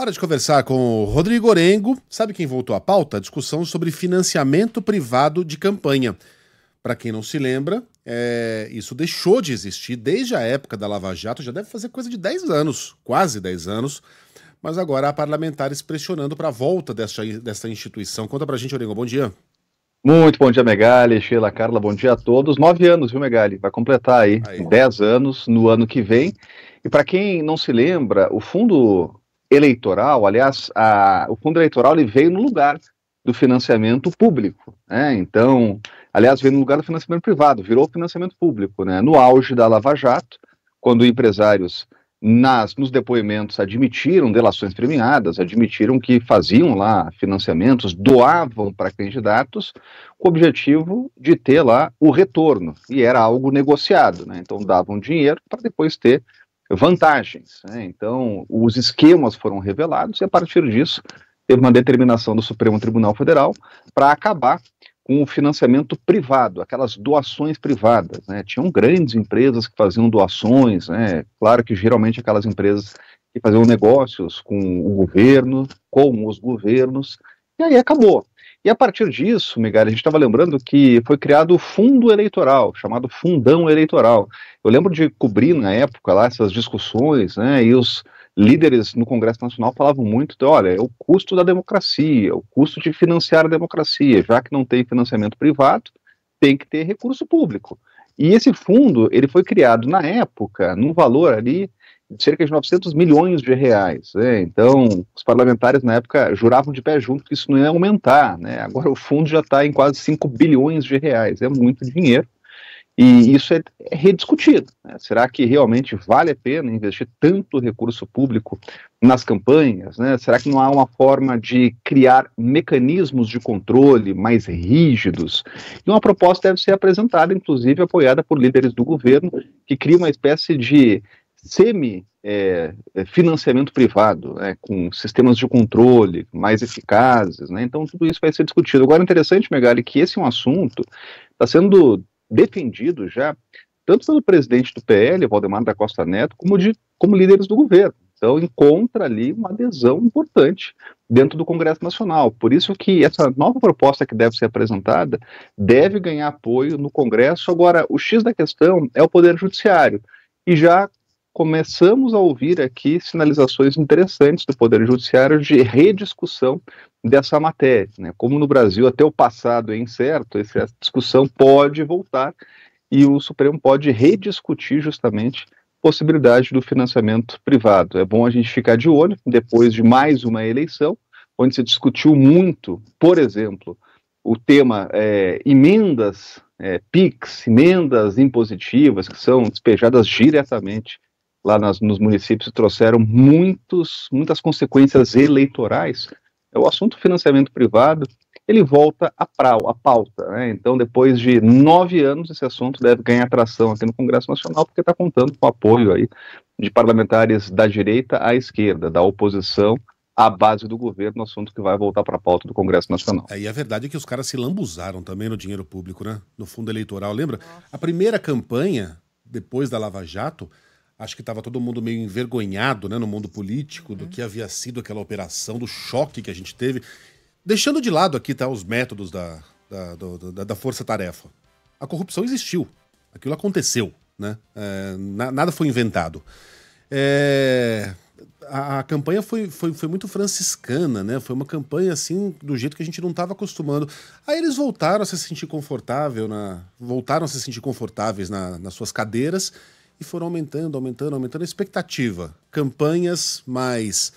Hora de conversar com o Rodrigo Orengo. Sabe quem voltou à pauta? A discussão sobre financiamento privado de campanha. Para quem não se lembra, é... isso deixou de existir desde a época da Lava Jato, já deve fazer coisa de 10 anos, quase 10 anos. Mas agora há parlamentares pressionando para a volta dessa, dessa instituição. Conta para gente, Orengo. Bom dia. Muito bom dia, Megali, Sheila, Carla, bom dia a todos. Nove anos, viu, Megali? Vai completar aí, aí. dez anos no ano que vem. E para quem não se lembra, o fundo eleitoral, aliás, a, o fundo eleitoral ele veio no lugar do financiamento público, né? Então, aliás, veio no lugar do financiamento privado, virou financiamento público, né? No auge da Lava Jato, quando empresários nas, nos depoimentos admitiram delações premiadas, admitiram que faziam lá financiamentos, doavam para candidatos, com o objetivo de ter lá o retorno, e era algo negociado, né? Então davam dinheiro para depois ter vantagens. Né? Então, os esquemas foram revelados e, a partir disso, teve uma determinação do Supremo Tribunal Federal para acabar com o financiamento privado, aquelas doações privadas. Né? Tinham grandes empresas que faziam doações, né? claro que geralmente aquelas empresas que faziam negócios com o governo, com os governos, e aí acabou. E a partir disso, Miguel, a gente estava lembrando que foi criado o fundo eleitoral, chamado fundão eleitoral. Eu lembro de cobrir na época lá essas discussões, né, e os líderes no Congresso Nacional falavam muito, de, então, olha, é o custo da democracia, é o custo de financiar a democracia, já que não tem financiamento privado, tem que ter recurso público. E esse fundo, ele foi criado na época, num valor ali cerca de 900 milhões de reais. Né? Então, os parlamentares na época juravam de pé junto que isso não ia aumentar. Né? Agora o fundo já está em quase 5 bilhões de reais, é muito dinheiro. E isso é rediscutido. Né? Será que realmente vale a pena investir tanto recurso público nas campanhas? Né? Será que não há uma forma de criar mecanismos de controle mais rígidos? E uma proposta deve ser apresentada, inclusive apoiada por líderes do governo, que cria uma espécie de semi é, é, financiamento privado, né, com sistemas de controle mais eficazes, né, então tudo isso vai ser discutido. Agora, interessante, Megali, que esse é um assunto está sendo defendido já tanto pelo presidente do PL, Valdemar da Costa Neto, como, de, como líderes do governo. Então, encontra ali uma adesão importante dentro do Congresso Nacional. Por isso que essa nova proposta que deve ser apresentada deve ganhar apoio no Congresso. Agora, o X da questão é o Poder Judiciário. E já começamos a ouvir aqui sinalizações interessantes do Poder Judiciário de rediscussão dessa matéria. Né? Como no Brasil até o passado é incerto, essa discussão pode voltar e o Supremo pode rediscutir justamente possibilidade do financiamento privado. É bom a gente ficar de olho depois de mais uma eleição, onde se discutiu muito, por exemplo, o tema é, emendas é, PIX, emendas impositivas, que são despejadas diretamente lá nas, nos municípios trouxeram muitos, muitas consequências eleitorais. É o assunto financiamento privado ele volta à, pauta. Né? Então, depois de nove anos, esse assunto deve ganhar atração aqui no Congresso Nacional, porque está contando com o apoio aí de parlamentares da direita à esquerda, da oposição à base do governo, assunto que vai voltar para a pauta do Congresso Nacional. É, e a verdade é que os caras se lambuzaram também no dinheiro público, né? no fundo eleitoral. Lembra? A primeira campanha, depois da Lava Jato, acho que estava todo mundo meio envergonhado né, no mundo político do uhum. que havia sido aquela operação, do choque que a gente teve. Deixando de lado aqui tá, os métodos da, da, da, da força-tarefa. A corrupção existiu. Aquilo aconteceu. Né? É, na, nada foi inventado. É, a, a, campanha foi, foi, foi, muito franciscana, né? Foi uma campanha assim do jeito que a gente não estava acostumando. Aí eles voltaram a se sentir confortável na, voltaram a se sentir confortáveis na, nas suas cadeiras e foram aumentando, aumentando, aumentando a expectativa. Campanhas mais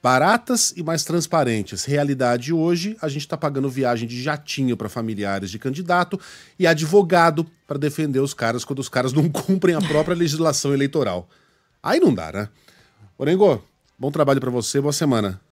baratas e mais transparentes. Realidade hoje, a gente está pagando viagem de jatinho para familiares de candidato e advogado para defender os caras quando os caras não cumprem a própria legislação eleitoral. Aí não dá, né? Orengo, bom trabalho para você, boa semana.